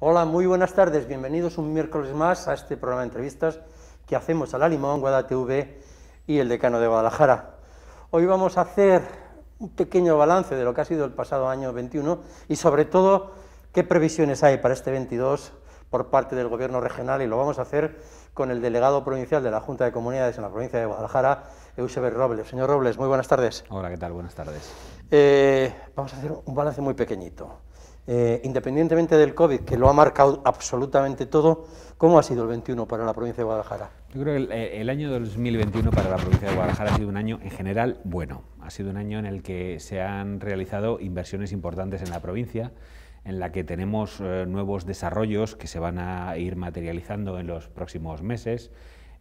Hola, muy buenas tardes. Bienvenidos un miércoles más a este programa de entrevistas que hacemos a la Limón, tv y el Decano de Guadalajara. Hoy vamos a hacer un pequeño balance de lo que ha sido el pasado año 21 y sobre todo qué previsiones hay para este 22 por parte del Gobierno regional y lo vamos a hacer con el delegado provincial de la Junta de Comunidades en la provincia de Guadalajara, Eusebio Robles. Señor Robles, muy buenas tardes. Hola, ¿qué tal? Buenas tardes. Eh, vamos a hacer un balance muy pequeñito. Eh, independientemente del COVID, que lo ha marcado absolutamente todo, ¿cómo ha sido el 21 para la provincia de Guadalajara? Yo creo que el, eh, año 2021 para la provincia de Guadalajara ha sido un año en general bueno. Ha sido un año en el que se han realizado inversiones importantes en la provincia en la que tenemos eh, nuevos desarrollos que se van a ir materializando en los próximos meses,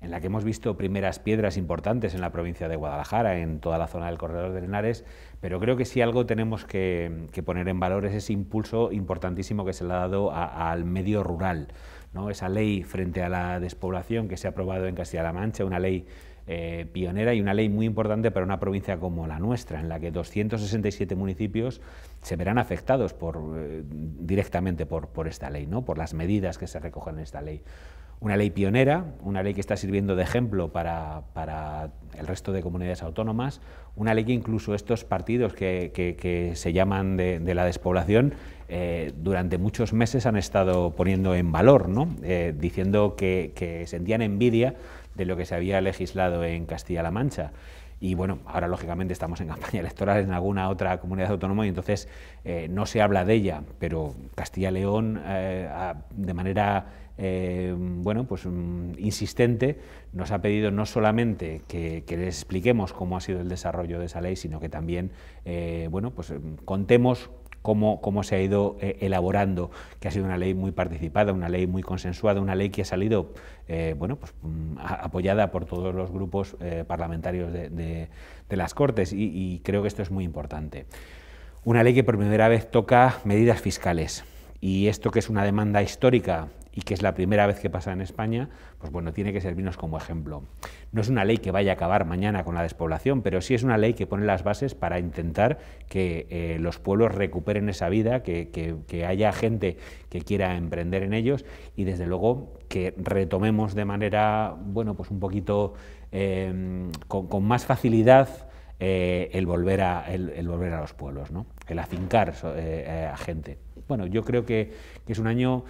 en la que hemos visto primeras piedras importantes en la provincia de Guadalajara, en toda la zona del corredor de Henares, pero creo que si sí algo tenemos que, poner en valor es ese impulso importantísimo que se le ha dado al medio rural. ¿no? Esa ley frente a la despoblación que se ha aprobado en Castilla-La Mancha, una ley eh, pionera y una ley muy importante para una provincia como la nuestra, en la que 267 municipios se verán afectados eh, directamente por, por, esta ley, ¿no? por las medidas que se recogen en esta ley una ley pionera, una ley que está sirviendo de ejemplo para, el resto de comunidades autónomas, una ley que incluso estos partidos que, se llaman de, la despoblación eh, durante muchos meses han estado poniendo en valor, ¿no? Eh, diciendo que sentían envidia de lo que se había legislado en Castilla-La Mancha. Y bueno, ahora lógicamente estamos en campaña electoral en alguna otra comunidad autónoma y entonces eh, no se habla de ella, pero Castilla-León eh, de manera eh, bueno, pues, mm, insistente nos ha pedido no solamente que, le les expliquemos cómo ha sido el desarrollo de esa ley, sino que también bueno, pues, mm, contemos cómo, se ha ido eh, elaborando, que ha sido una ley muy participada, una ley muy consensuada, una ley que ha salido eh, bueno, pues, mm, apoyada por todos los grupos eh, parlamentarios de, las Cortes y creo que esto es muy importante. Una ley que por primera vez toca medidas fiscales y esto que es una demanda histórica y que es la primera vez que pasa en España, pues bueno, tiene que servirnos como ejemplo. No es una ley que vaya a acabar mañana con la despoblación, pero sí es una ley que pone las bases para intentar que eh, los pueblos recuperen esa vida, que, haya gente que quiera emprender en ellos y desde luego que retomemos de manera, bueno, pues un poquito em, con, más facilidad eh, el, volver a, el, volver a los pueblos, ¿no? el afincar eh, a gente. Bueno, yo creo que es un año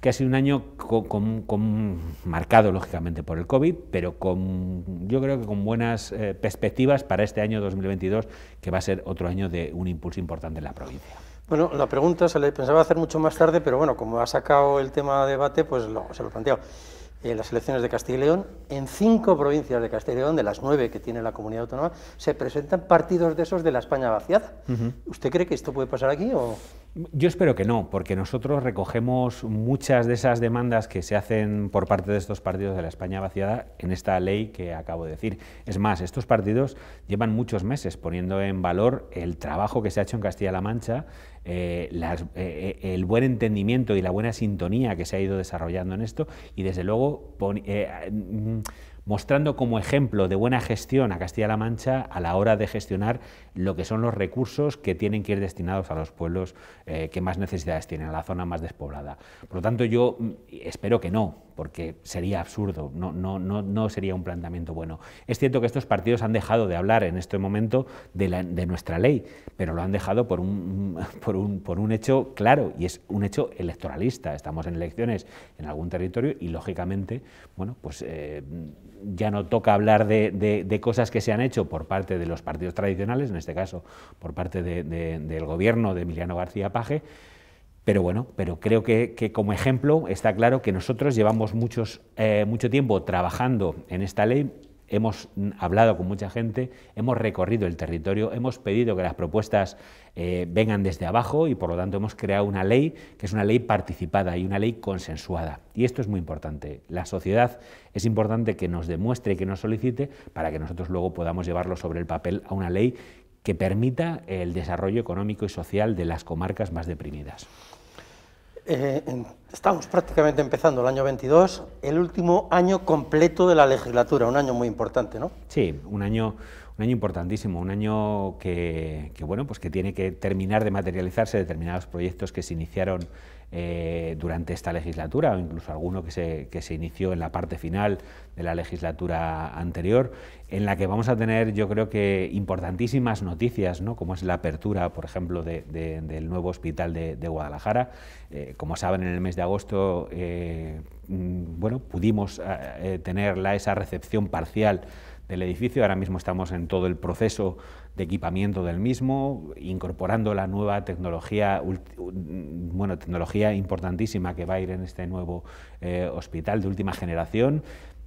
que ha sido un año con, marcado, lógicamente, por el COVID, pero con, yo creo que con buenas eh, perspectivas para este año 2022, que va a ser otro año de un impulso importante en la provincia. Bueno, la pregunta se la pensaba hacer mucho más tarde, pero bueno, como ha sacado el tema de debate, pues se lo planteo, eh, las elecciones de Castilla y León, en cinco provincias de Castilla y León, de las nueve que tiene la comunidad autónoma, se presentan partidos de esos de la España vaciada. ¿Usted cree que esto puede pasar aquí o...? Yo espero que no, porque nosotros recogemos muchas de esas demandas que se hacen por parte de estos partidos de la España vaciada en esta ley que acabo de decir. Es más, estos partidos llevan muchos meses poniendo en valor el trabajo que se ha hecho en Castilla-La Mancha, eh, eh, eh, el buen entendimiento y la buena sintonía que se ha ido desarrollando en esto y desde luego mm, mostrando como ejemplo de buena gestión a Castilla-La Mancha a la hora de gestionar lo que son los recursos que tienen que ir destinados a los pueblos eh, que más necesidades tienen, a la zona más despoblada. Por lo tanto, yo mm, espero que no, porque sería absurdo, no, no, no, no sería un planteamiento bueno. Es cierto que estos partidos han dejado de hablar en este momento de, nuestra ley, pero lo han dejado por un, por, un, hecho claro, y es un hecho electoralista. Estamos en elecciones en algún territorio y, lógicamente, bueno, pues eh, ya no toca hablar de, cosas que se han hecho por parte de los partidos tradicionales, en este caso por parte del gobierno de Emiliano García Paje, pero bueno, pero creo que, como ejemplo está claro que nosotros llevamos muchos, eh, mucho tiempo trabajando en esta ley, hemos hablado con mucha gente, hemos recorrido el territorio, hemos pedido que las propuestas eh, vengan desde abajo y por lo tanto hemos creado una ley que es una ley participada y una ley consensuada. Y esto es muy importante. La sociedad es importante que nos demuestre y que nos solicite para que nosotros luego podamos llevarlo sobre el papel a una ley que permita el desarrollo económico y social de las comarcas más deprimidas. Eh, estamos prácticamente empezando el año 22, el último año completo de la legislatura, un año muy importante, ¿no? Sí, un año, un año importantísimo, un año que, que bueno, pues que tiene que terminar de materializarse determinados proyectos que se iniciaron eh, durante esta legislatura, o incluso alguno que se, inició en la parte final de la legislatura anterior, en la que vamos a tener, yo creo que, importantísimas noticias, como es la apertura, por ejemplo, del nuevo hospital de, Guadalajara. Eh, como saben, en el mes de agosto eh, mm, bueno, pudimos tener esa recepción parcial del edificio, ahora mismo estamos en todo el proceso de equipamiento del mismo, incorporando la nueva tecnología, mm, bueno, tecnología importantísima que va a ir en este nuevo eh, hospital de última generación.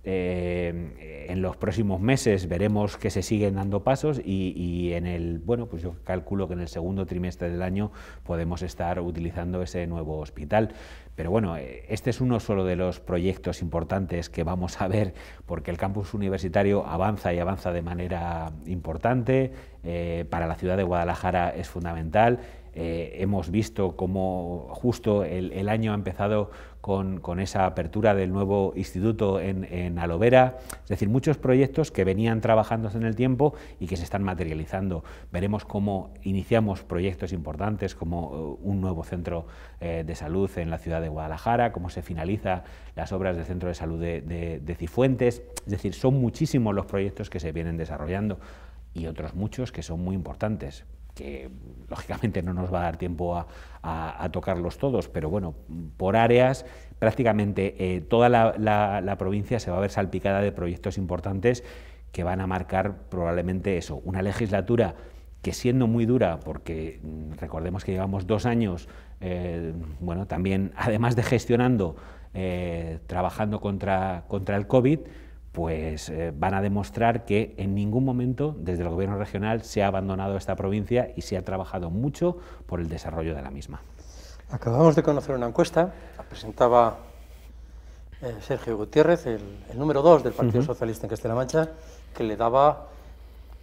Eh, en los próximos meses veremos que se siguen dando pasos y, y, en el bueno pues yo calculo que en el segundo trimestre del año podemos estar utilizando ese nuevo hospital pero bueno, eh, este es uno solo de los proyectos importantes que vamos a ver, porque el campus universitario avanza y avanza de manera importante, eh, para la ciudad de Guadalajara es fundamental eh, hemos visto cómo justo el, año ha empezado con, esa apertura del nuevo instituto en, en, Alovera, es decir, muchos proyectos que venían trabajando en el tiempo y que se están materializando. Veremos cómo iniciamos proyectos importantes como eh, un nuevo centro eh, de salud en la ciudad de Guadalajara, cómo se finaliza las obras del centro de salud de Cifuentes, es decir, son muchísimos los proyectos que se vienen desarrollando y otros muchos que son muy importantes que lógicamente no nos va a dar tiempo a, tocarlos todos, pero bueno, por áreas prácticamente eh, toda la, provincia se va a ver salpicada de proyectos importantes que van a marcar probablemente eso, una legislatura que siendo muy dura, porque mm, recordemos que llevamos dos años, eh, bueno, también además de gestionando, eh, trabajando contra, contra el COVID, pues eh, van a demostrar que en ningún momento desde el gobierno regional se ha abandonado esta provincia y se ha trabajado mucho por el desarrollo de la misma. Acabamos de conocer una encuesta, la presentaba eh, Sergio Gutiérrez, el, número dos del Partido Socialista en Castilla-La Mancha, que le daba,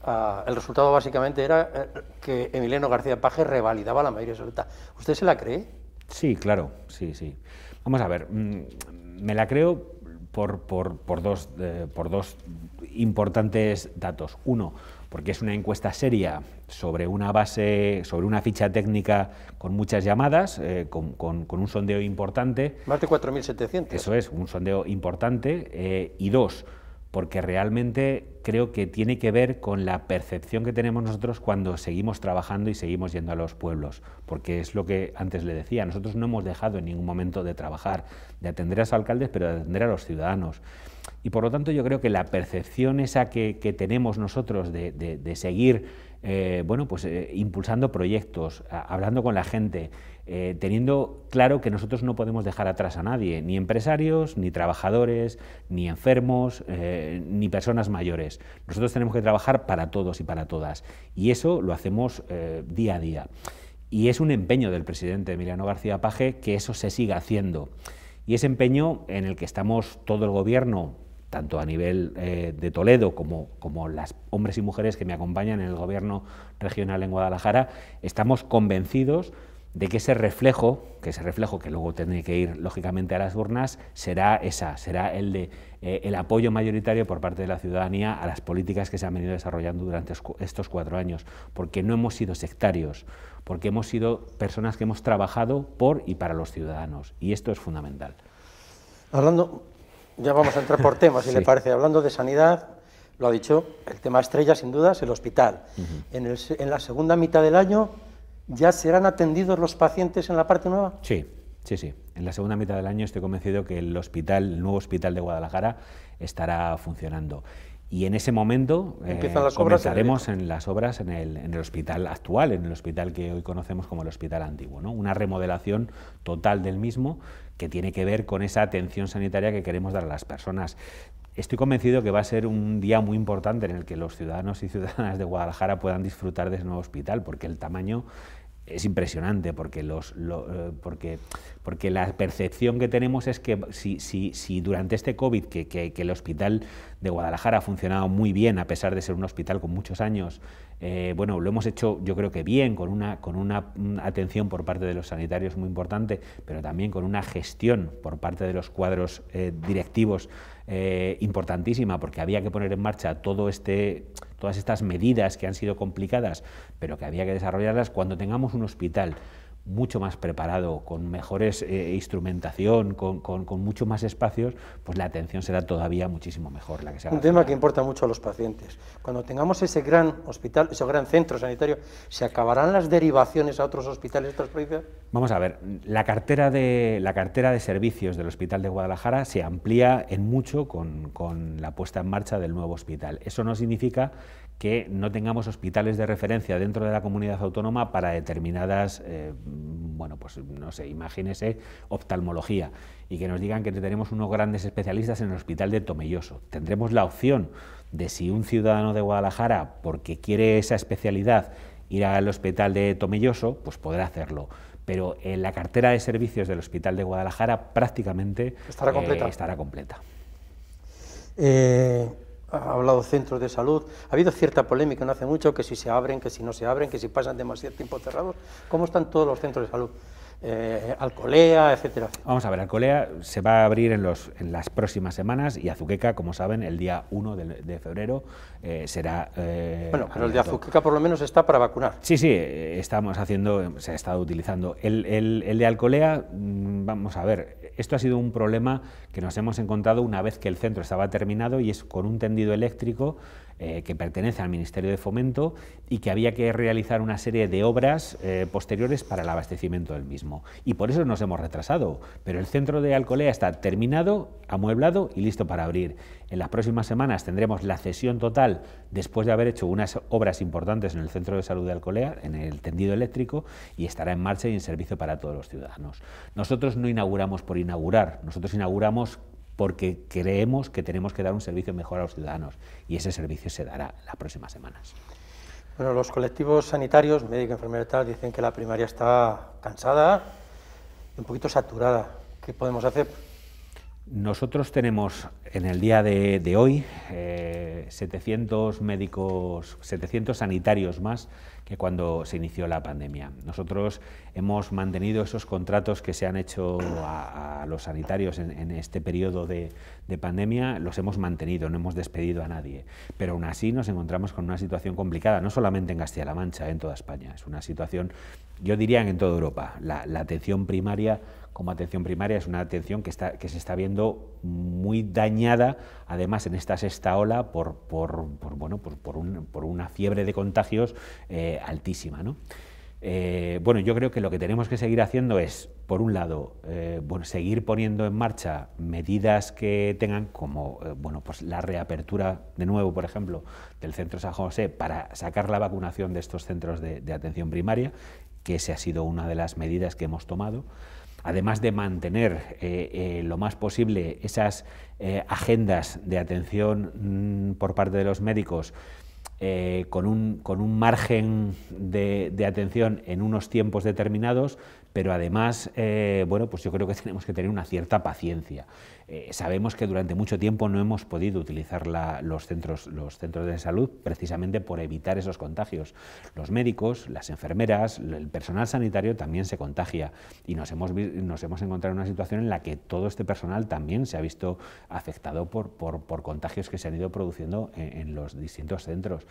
ah, el resultado básicamente era eh, que Emiliano García Paje revalidaba la mayoría absoluta. ¿Usted se la cree? Sí, claro, sí, sí. Vamos a ver, mm, me la creo por, por, por, dos, por dos importantes datos. Uno, porque es una encuesta seria sobre una base, sobre una ficha técnica con muchas llamadas, eh, con, con, un sondeo importante. Más de 4.700. Eso es, un sondeo importante. Eh, y dos, porque realmente creo que tiene que ver con la percepción que tenemos nosotros cuando seguimos trabajando y seguimos yendo a los pueblos, porque es lo que antes le decía, nosotros no hemos dejado en ningún momento de trabajar, de atender a los alcaldes, pero de atender a los ciudadanos. Y por lo tanto yo creo que la percepción esa que, tenemos nosotros de, seguir eh, bueno, pues, eh, impulsando proyectos, hablando con la gente, eh, teniendo claro que nosotros no podemos dejar atrás a nadie, ni empresarios, ni trabajadores, ni enfermos, eh, ni personas mayores. Nosotros tenemos que trabajar para todos y para todas. Y eso lo hacemos eh, día a día. Y es un empeño del presidente Emiliano García Paje que eso se siga haciendo. Y ese empeño en el que estamos todo el gobierno, tanto a nivel de Toledo como, como las hombres y mujeres que me acompañan en el gobierno regional en Guadalajara, estamos convencidos de que ese reflejo, que ese reflejo que luego tiene que ir lógicamente a las urnas, será esa, será el de eh, el apoyo mayoritario por parte de la ciudadanía a las políticas que se han venido desarrollando durante estos cuatro años, porque no hemos sido sectarios, porque hemos sido personas que hemos trabajado por y para los ciudadanos, y esto es fundamental. Hablando, ya vamos a entrar por temas, si le parece, hablando de sanidad, lo ha dicho, el tema estrella sin duda es el hospital. en, en la segunda mitad del año ¿Ya serán atendidos los pacientes en la parte nueva? Sí, sí, sí. En la segunda mitad del año estoy convencido que el hospital, nuevo hospital de Guadalajara, estará funcionando. Y en ese momento eh, comenzaremos en, las obras en el, hospital actual, en el hospital que hoy conocemos como el hospital antiguo. ¿no? Una remodelación total del mismo que tiene que ver con esa atención sanitaria que queremos dar a las personas. Estoy convencido que va a ser un día muy importante en el que los ciudadanos y ciudadanas de Guadalajara puedan disfrutar de ese nuevo hospital, porque el tamaño es impresionante porque, los, eh, porque, porque la percepción que tenemos es que si, durante este COVID, que, que, el hospital de Guadalajara ha funcionado muy bien, a pesar de ser un hospital con muchos años, eh, bueno, lo hemos hecho yo creo que bien, con una, con una atención por parte de los sanitarios muy importante, pero también con una gestión por parte de los cuadros eh, directivos eh, importantísima porque había que poner en marcha todo este, todas estas medidas que han sido complicadas, pero que había que desarrollarlas cuando tengamos un hospital mucho más preparado, con mejores eh, instrumentación, con, con, con más espacios, pues la atención será todavía muchísimo mejor. La que se Un tema que importa mucho a los pacientes. Cuando tengamos ese gran hospital, ese gran centro sanitario, ¿se acabarán las derivaciones a otros hospitales, otras provincias? Vamos a ver, la cartera de, la cartera de servicios del Hospital de Guadalajara se amplía en mucho con, con la puesta en marcha del nuevo hospital. Eso no significa que no tengamos hospitales de referencia dentro de la comunidad autónoma para determinadas, eh, bueno, pues no sé, imagínese, oftalmología, y que nos digan que tenemos unos grandes especialistas en el hospital de Tomelloso. Tendremos la opción de si un ciudadano de Guadalajara, porque quiere esa especialidad, ir al hospital de Tomelloso, pues podrá hacerlo pero en la cartera de servicios del Hospital de Guadalajara prácticamente estará eh, completa. estará completa. Eh, ha hablado centros de salud, ha habido cierta polémica no hace mucho, que si se abren, que si no se abren, que si pasan demasiado tiempo cerrados, ¿cómo están todos los centros de salud? Eh, Alcolea, etcétera, Vamos a ver, Alcolea se va a abrir en, los, en las próximas semanas y Azuqueca, como saben, el día 1 de febrero eh, será... Eh, bueno, pero el de Azuquica por lo menos está para vacunar. Sí, sí, estamos haciendo, se ha estado utilizando. El, de Alcolea, mm, vamos a ver, esto ha sido un problema que nos hemos encontrado una vez que el centro estaba terminado y es con un tendido eléctrico eh, que pertenece al Ministerio de Fomento y que había que realizar una serie de obras posteriores para el abastecimiento del mismo. Y por eso nos hemos retrasado, pero el centro de Alcolea está terminado, amueblado y listo para abrir. En las próximas semanas tendremos la cesión total después de haber hecho unas obras importantes en el Centro de Salud de Alcolea, en el tendido eléctrico, y estará en marcha y en servicio para todos los ciudadanos. Nosotros no inauguramos por inaugurar, nosotros inauguramos porque creemos que tenemos que dar un servicio mejor a los ciudadanos y ese servicio se dará las próximas semanas. Bueno, los colectivos sanitarios, médico, y tal, dicen que la primaria está cansada, un poquito saturada. ¿Qué podemos hacer? Nosotros tenemos en el día de, hoy 700 eh, médicos, 700 sanitarios más que cuando se inició la pandemia. Nosotros hemos mantenido esos contratos que se han hecho a, los sanitarios en, este periodo de, pandemia, los hemos mantenido, no hemos despedido a nadie. Pero aún así nos encontramos con una situación complicada, no solamente en Castilla-La Mancha, en toda España. Es una situación, yo diría, en toda Europa. la atención primaria como atención primaria, es una atención que, se está viendo muy dañada, además en esta sexta ola, por, bueno, por, una fiebre de contagios eh, altísima. Eh, bueno, yo creo que lo que tenemos que seguir haciendo es, por un lado, eh, seguir poniendo en marcha medidas que tengan como pues la reapertura, de nuevo, por ejemplo, del Centro San José para sacar la vacunación de estos centros de, de atención primaria, que esa ha sido una de las medidas que hemos tomado además de mantener eh, eh, lo más posible esas eh, agendas de atención mm, por parte de los médicos con un, margen de atención en unos tiempos determinados, pero además, eh, bueno, pues yo creo que tenemos que tener una cierta paciencia. Eh, sabemos que durante mucho tiempo no hemos podido utilizar los, centros, los centros de salud precisamente por evitar esos contagios. Los médicos, las enfermeras, el personal sanitario también se contagia y nos hemos, nos hemos encontrado en una situación en la que todo este personal también se ha visto afectado por, contagios que se han ido produciendo en los distintos centros.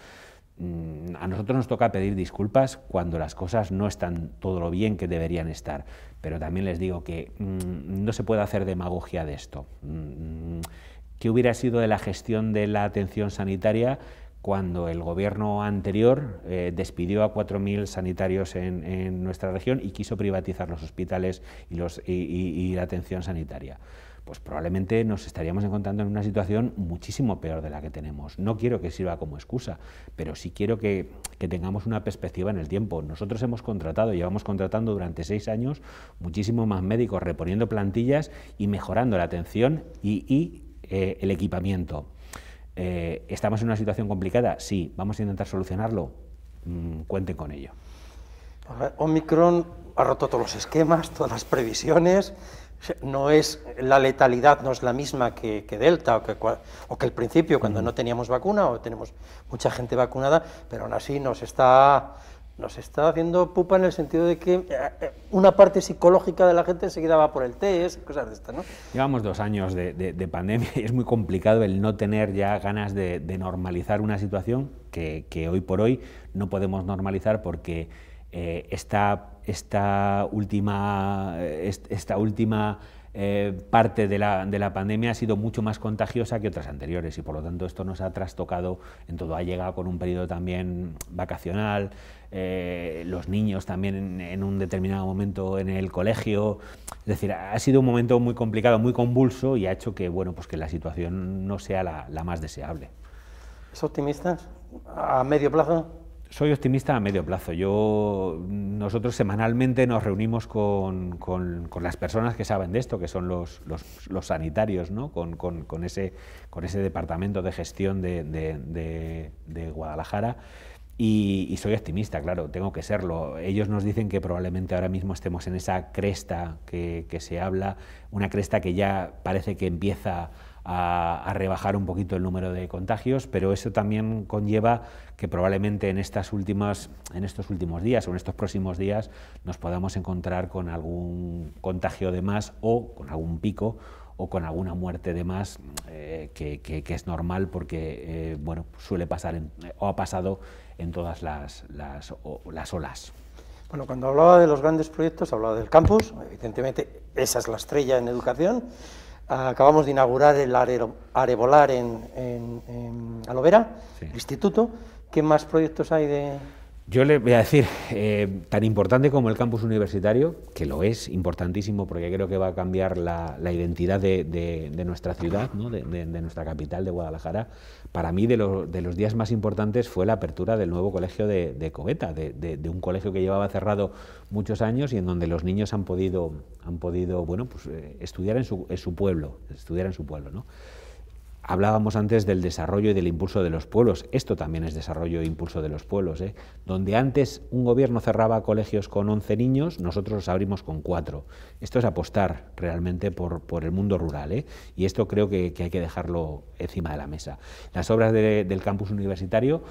Mm, a nosotros nos toca pedir disculpas cuando las cosas no están todo lo bien que deberían estar, pero también les digo que mm, no se puede hacer demagogia de esto. Mm, ¿Qué hubiera sido de la gestión de la atención sanitaria cuando el gobierno anterior eh, despidió a 4.000 sanitarios en, nuestra región y quiso privatizar los hospitales y la atención sanitaria? pues probablemente nos estaríamos encontrando en una situación muchísimo peor de la que tenemos. No quiero que sirva como excusa, pero sí quiero que, tengamos una perspectiva en el tiempo. Nosotros hemos contratado, llevamos contratando durante seis años muchísimos más médicos, reponiendo plantillas y mejorando la atención y, eh, el equipamiento. Eh, ¿Estamos en una situación complicada? Sí. ¿Vamos a intentar solucionarlo? Mm, cuenten con ello. Omicron ha roto todos los esquemas, todas las previsiones no es la letalidad no es la misma que, Delta o que, o que el principio, cuando no teníamos vacuna o tenemos mucha gente vacunada, pero aún así nos está, nos está haciendo pupa en el sentido de que eh, una parte psicológica de la gente enseguida va por el test, cosas de estas, ¿no? Llevamos dos años de, pandemia y es muy complicado el no tener ya ganas de, normalizar una situación que, hoy por hoy no podemos normalizar porque eh, está esta última, esta última eh, parte de la, de la, pandemia ha sido mucho más contagiosa que otras anteriores y por lo tanto esto nos ha trastocado en todo. Ha llegado con un periodo también vacacional, eh, los niños también en, un determinado momento en el colegio. Es decir, ha sido un momento muy complicado, muy convulso y ha hecho que, bueno, pues que la situación no sea la, la más deseable. ¿Es optimista a medio plazo? soy optimista a medio plazo. Yo, nosotros semanalmente nos reunimos con, las personas que saben de esto, que son los, los, sanitarios, ¿no? con, ese, con ese departamento de gestión de, Guadalajara. Y, soy optimista, claro, tengo que serlo. Ellos nos dicen que probablemente ahora mismo estemos en esa cresta que, que se habla, una cresta que ya parece que empieza a, rebajar un poquito el número de contagios, pero eso también conlleva que probablemente en, estas últimas, en estos últimos días o en estos próximos días nos podamos encontrar con algún contagio de más o con algún pico o con alguna muerte de más, eh, que, es normal porque eh, bueno, suele pasar eh, o ha pasado en todas las, las olas. Bueno, cuando hablaba de los grandes proyectos, hablaba del campus, evidentemente esa es la estrella en educación, acabamos de inaugurar el Arebolar en, en, Alovera, el instituto. ¿Qué más proyectos hay de...? Yo le voy a decir, eh, tan importante como el campus universitario, que lo es, importantísimo, porque creo que va a cambiar la, identidad de, nuestra ciudad, de, nuestra capital, de Guadalajara, para mí de, los días más importantes fue la apertura del nuevo colegio de, Coveta, de, un colegio que llevaba cerrado muchos años y en donde los niños han podido, han podido bueno, pues, eh, estudiar en su, en su pueblo, estudiar en su pueblo. ¿no? Hablábamos antes del desarrollo y del impulso de los pueblos. Esto también es desarrollo e impulso de los pueblos. ¿eh? Donde antes un gobierno cerraba colegios con 11 niños, nosotros los abrimos con 4. Esto es apostar realmente por, el mundo rural. ¿eh? Y esto creo que, hay que dejarlo encima de la mesa. Las obras del campus universitario,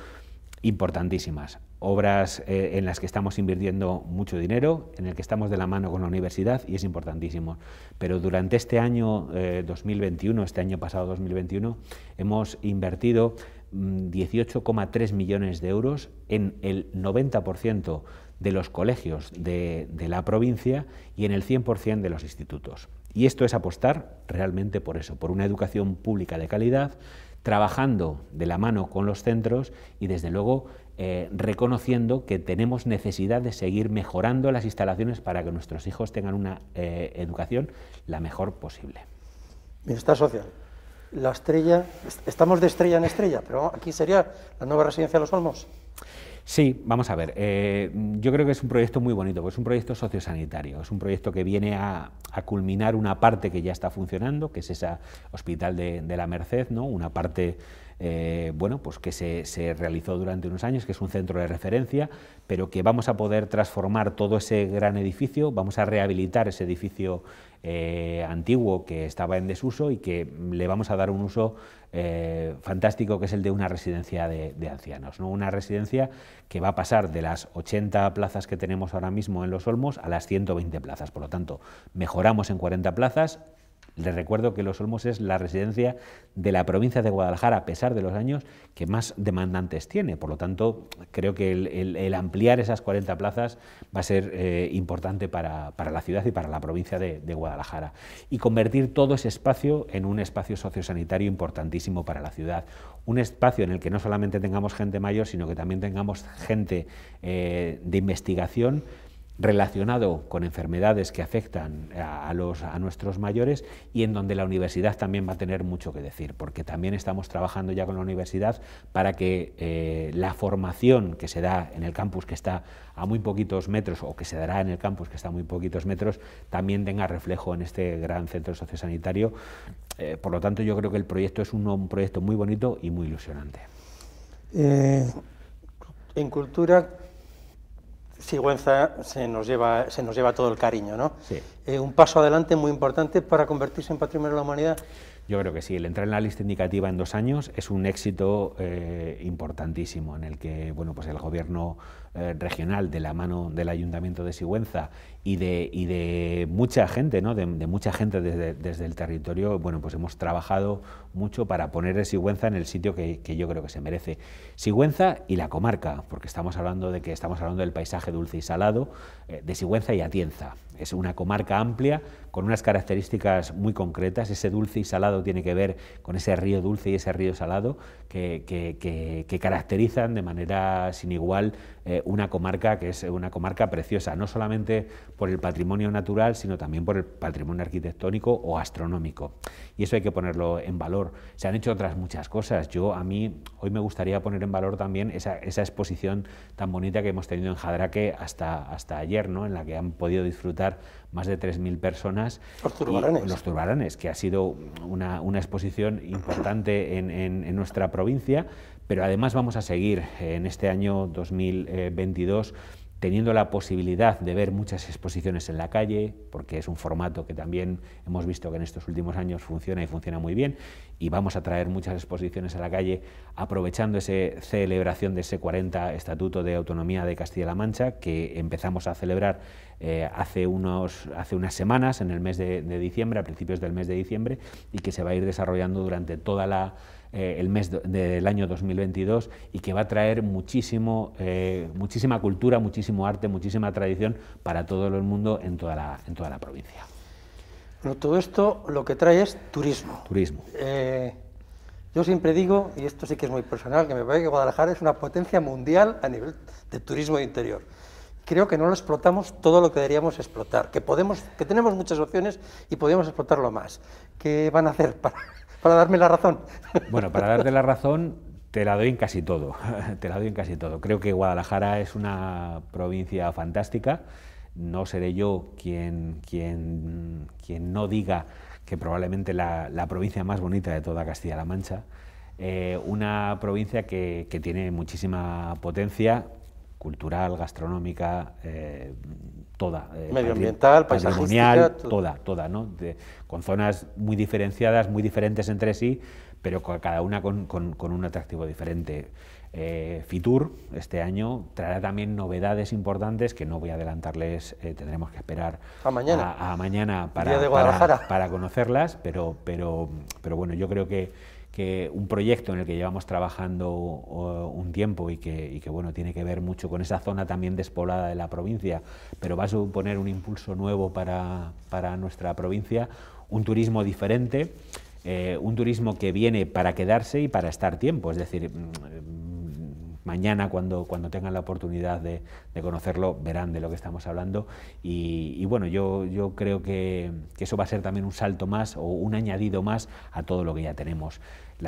importantísimas obras eh, en las que estamos invirtiendo mucho dinero, en el que estamos de la mano con la universidad y es importantísimo. Pero durante este año 2021, eh, este año pasado 2021, hemos invertido 18,3 mm, millones de euros en el 90% de los colegios de, de, la provincia y en el 100% de los institutos. Y esto es apostar realmente por eso, por una educación pública de calidad, trabajando de la mano con los centros y desde luego eh, reconociendo que tenemos necesidad de seguir mejorando las instalaciones para que nuestros hijos tengan una eh, educación la mejor posible. Bienestar social. La estrella, estamos de estrella en estrella, pero aquí sería la nueva residencia de los Olmos. Sí, vamos a ver. Eh, yo creo que es un proyecto muy bonito, porque es un proyecto sociosanitario, es un proyecto que viene a, culminar una parte que ya está funcionando, que es esa hospital de, de la Merced, ¿no? una parte eh, bueno, pues que se, realizó durante unos años, que es un centro de referencia, pero que vamos a poder transformar todo ese gran edificio, vamos a rehabilitar ese edificio eh, antiguo que estaba en desuso y que le vamos a dar un uso eh, fantástico que es el de una residencia de, ancianos, ¿no? una residencia que va a pasar de las 80 plazas que tenemos ahora mismo en Los Olmos a las 120 plazas, por lo tanto mejoramos en 40 plazas, les recuerdo que Los Olmos es la residencia de la provincia de Guadalajara, a pesar de los años, que más demandantes tiene. Por lo tanto, creo que el, ampliar esas 40 plazas va a ser eh, importante para, la ciudad y para la provincia de, Guadalajara. Y convertir todo ese espacio en un espacio sociosanitario importantísimo para la ciudad un espacio en el que no solamente tengamos gente mayor, sino que también tengamos gente eh, de investigación relacionado con enfermedades que afectan a, los, a nuestros mayores y en donde la universidad también va a tener mucho que decir, porque también estamos trabajando ya con la universidad para que eh, la formación que se da en el campus que está a muy poquitos metros o que se dará en el campus que está a muy poquitos metros también tenga reflejo en este gran centro sociosanitario. Eh, por lo tanto, yo creo que el proyecto es un, proyecto muy bonito y muy ilusionante. Eh, en cultura, Sigüenza se nos lleva, se nos lleva todo el cariño, ¿no? Sí. Eh, un paso adelante muy importante para convertirse en patrimonio de la humanidad. Yo creo que sí, el entrar en la lista indicativa en dos años es un éxito eh, importantísimo en el que bueno, pues el gobierno eh, regional de la mano del Ayuntamiento de Sigüenza y de, de mucha gente, ¿no? de, mucha gente desde, el territorio, bueno, pues hemos trabajado mucho para poner Sigüenza en el sitio que, yo creo que se merece. Sigüenza y la comarca, porque estamos hablando de que estamos hablando del paisaje dulce y salado, eh, de Sigüenza y Atienza. Es una comarca amplia con unas características muy concretas. Ese dulce y salado tiene que ver con ese río dulce y ese río salado que, que, caracterizan de manera sin igual eh, una comarca que es una comarca preciosa, no solamente por el patrimonio natural, sino también por el patrimonio arquitectónico o astronómico. Y eso hay que ponerlo en valor. Se han hecho otras muchas cosas. Yo, a mí, hoy me gustaría poner en valor también esa, esa exposición tan bonita que hemos tenido en Jadraque hasta, hasta ayer, ¿no? en la que han podido disfrutar más de 3.000 personas. Los turbaranes. Los turbaranes, que ha sido una, una exposición importante en, en, en nuestra provincia pero además vamos a seguir eh, en este año 2022 teniendo la posibilidad de ver muchas exposiciones en la calle, porque es un formato que también hemos visto que en estos últimos años funciona y funciona muy bien, y vamos a traer muchas exposiciones a la calle aprovechando esa celebración de ese 40 Estatuto de Autonomía de Castilla-La Mancha que empezamos a celebrar eh, hace, unos, hace unas semanas, en el mes de diciembre, a principios del mes de diciembre, y que se va a ir desarrollando durante toda la eh, el mes del año 2022 y que va a traer muchísimo, eh, muchísima cultura, muchísimo arte, muchísima tradición para todo el mundo en toda la, en toda la provincia. Bueno, todo esto lo que trae es turismo. Turismo. Eh, yo siempre digo, y esto sí que es muy personal, que me parece que Guadalajara es una potencia mundial a nivel de turismo interior creo que no lo explotamos todo lo que deberíamos explotar, que, podemos, que tenemos muchas opciones y podríamos explotarlo más. ¿Qué van a hacer para para darme la razón. Bueno, para darte la razón te la doy en casi todo, te la doy en casi todo. Creo que Guadalajara es una provincia fantástica. No seré yo quien, quien, quien no diga que probablemente la, provincia más bonita de toda Castilla-La Mancha. Eh, una provincia que, que tiene muchísima potencia, cultural, gastronómica, eh, toda. Eh, Medioambiental, patrimonial, toda, toda, ¿no? con zonas muy diferenciadas, muy diferentes entre sí, pero cada una con, un atractivo diferente. Eh, Fitur este año traerá también novedades importantes que no voy a adelantarles, tendremos que esperar a mañana, a, para, para, conocerlas, pero, pero, pero bueno, yo creo que que un proyecto en el que llevamos trabajando un tiempo y que, bueno, tiene que ver mucho con esa zona también despoblada de la provincia, pero va a suponer un impulso nuevo para, para nuestra provincia, un turismo diferente, eh, un turismo que viene para quedarse y para estar tiempo, es decir, mañana cuando, cuando tengan la oportunidad de, conocerlo verán de lo que estamos hablando y, bueno, yo, creo que eso va a ser también un salto más o un añadido más a todo lo que ya tenemos.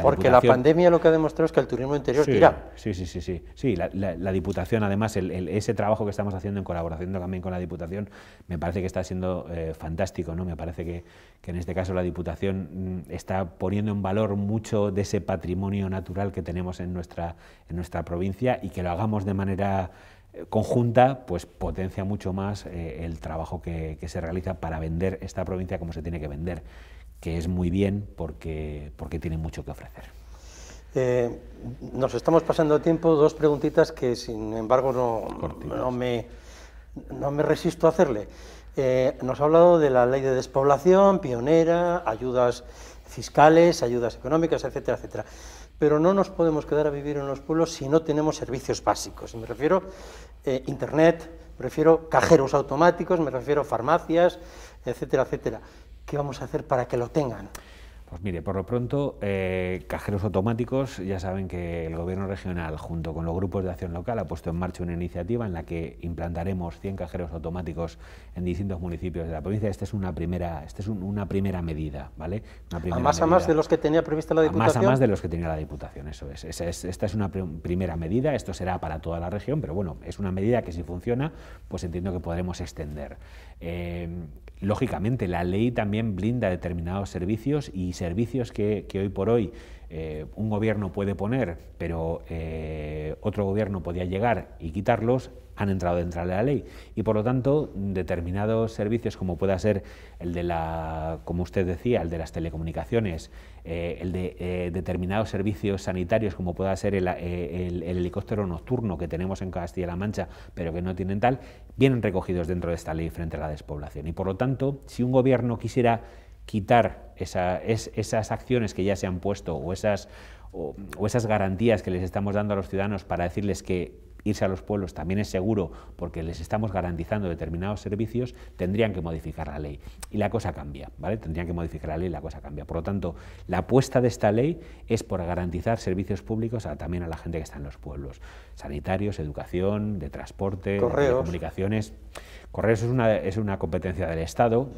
Porque la pandemia lo que ha demostrado es que el turismo interior sí, tira. Sí, sí, sí, sí. Sí, la, Diputación, además, ese trabajo que estamos haciendo en colaboración también con la Diputación, me parece que está siendo eh, fantástico, ¿no? Me parece que, en este caso la Diputación mm, está poniendo en valor mucho de ese patrimonio natural que tenemos en nuestra, en nuestra provincia y que lo hagamos de manera eh, conjunta, pues potencia mucho más eh, el trabajo que se realiza para vender esta provincia como se tiene que vender que es muy bien porque, porque tiene mucho que ofrecer. Eh, nos estamos pasando tiempo, dos preguntitas que sin embargo no, no me, resisto a hacerle. Eh, nos ha hablado de la ley de despoblación, pionera, ayudas fiscales, ayudas económicas, etcétera, etcétera. Pero no nos podemos quedar a vivir en los pueblos si no tenemos servicios básicos. Me refiero a eh, Internet, me refiero cajeros automáticos, me refiero farmacias, etcétera, etcétera. ¿qué vamos a hacer para que lo tengan? Pues mire, por lo pronto, eh, cajeros automáticos, ya saben que el Gobierno regional, junto con los grupos de acción local, ha puesto en marcha una iniciativa en la que implantaremos 100 cajeros automáticos en distintos municipios de la provincia. Esta es una primera, esta es una primera medida, ¿vale? a más a más de los que tenía prevista la Diputación. más a más de los que tenía la Diputación, eso es. esta es una primera medida, esto será para toda la región, pero bueno, es una medida que si funciona, pues entiendo que podremos extender. Eh, Lógicamente, la ley también blinda determinados servicios y servicios que, hoy por hoy eh, un gobierno puede poner, pero eh, otro gobierno podía llegar y quitarlos, han entrado dentro de la ley y por lo tanto determinados servicios como pueda ser el de la, como usted decía, el de las telecomunicaciones, eh, el de eh, determinados servicios sanitarios como pueda ser eh, el, helicóptero nocturno que tenemos en Castilla-La Mancha pero que no tienen tal, vienen recogidos dentro de esta ley frente a la despoblación y por lo tanto si un gobierno quisiera quitar esas acciones que ya se han puesto o esas, o esas garantías que les estamos dando a los ciudadanos para decirles que irse a los pueblos también es seguro porque les estamos garantizando determinados servicios, tendrían que modificar la ley. Y la cosa cambia, ¿vale? Tendrían que modificar la ley y la cosa cambia. Por lo tanto, la apuesta de esta ley es por garantizar servicios públicos también a la gente que está en los pueblos. Sanitarios, educación, de transporte, de comunicaciones. Correos es una, es una competencia del Estado.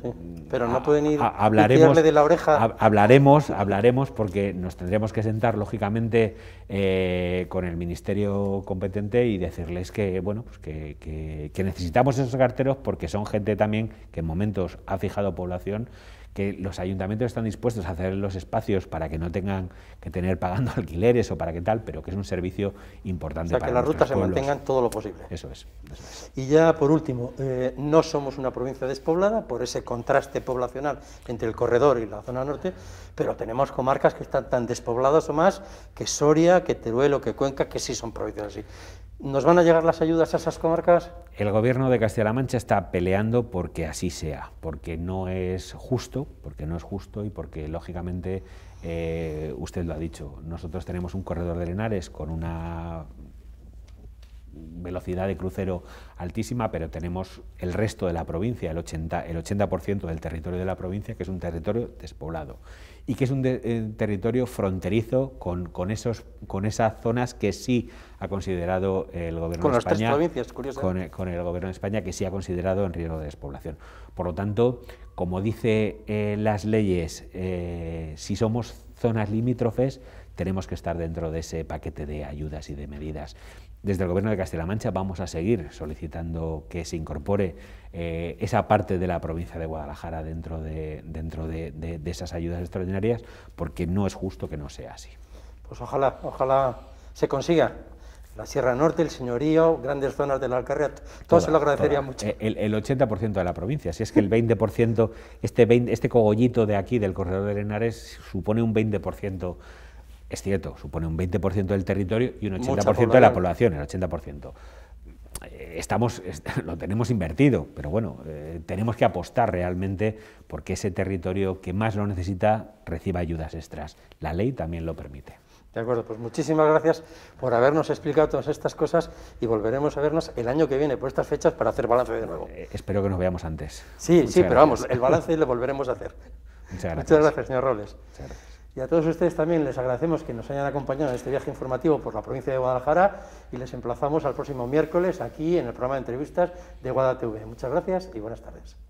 pero no pueden ir hablaremos, de la oreja. hablaremos, hablaremos porque nos tendremos que sentar, lógicamente, eh, con el ministerio competente y y decirles que, bueno, pues que, necesitamos esos carteros porque son gente también que en momentos ha fijado población que los ayuntamientos están dispuestos a hacer los espacios para que no tengan que tener pagando alquileres o para qué tal, pero que es un servicio importante. para que las rutas se mantengan todo lo posible. Eso es. Y ya por último, eh, no somos una provincia despoblada por ese contraste poblacional entre el corredor y la zona norte, pero tenemos comarcas que están tan despobladas o más que Soria, que Teruel o que Cuenca, que sí son provincias así. ¿Nos van a llegar las ayudas a esas comarcas? El gobierno de Castilla-La Mancha está peleando porque así sea, porque no es justo, porque no es justo y porque lógicamente eh, usted lo ha dicho. Nosotros tenemos un corredor de lenares con una velocidad de crucero altísima, pero tenemos el resto de la provincia, el 80%, el 80 del territorio de la provincia, que es un territorio despoblado y que es un eh, territorio fronterizo con, esos, con esas zonas que sí ha considerado el Gobierno con de España. Con las provincias, Con, el Gobierno de España que sí ha considerado en riesgo de despoblación. Por lo tanto, como dice eh, las leyes, eh, si somos zonas limítrofes, tenemos que estar dentro de ese paquete de ayudas y de medidas. Desde el Gobierno de Castilla-La Mancha vamos a seguir solicitando que se incorpore eh, esa parte de la provincia de Guadalajara dentro, de, dentro de, esas ayudas extraordinarias, porque no es justo que no sea así. Pues ojalá, ojalá se consiga. La Sierra Norte, el Señorío, grandes zonas del la Alcarria, todo se lo agradecería mucho. Eh, el, 80% de la provincia, si es que el 20%, este, 20, este cogollito de aquí, del corredor de Henares, supone un 20% es cierto, supone un 20% del territorio y un 80% de la población, el 80%. Eh, estamos, lo tenemos invertido, pero bueno, eh, tenemos que apostar realmente porque ese territorio que más lo necesita reciba ayudas extras. La ley también lo permite. De acuerdo, pues muchísimas gracias por habernos explicado todas estas cosas y volveremos a vernos el año que viene por estas fechas para hacer balance de nuevo. Eh, espero que nos veamos antes. Sí, sí, pero vamos, el balance lo volveremos a hacer. Muchas gracias. señor Robles. Y a todos ustedes también les agradecemos que nos hayan acompañado en este viaje informativo por la provincia de Guadalajara y les emplazamos al próximo miércoles aquí en el programa de entrevistas de Guadalajara TV. Muchas gracias y buenas tardes.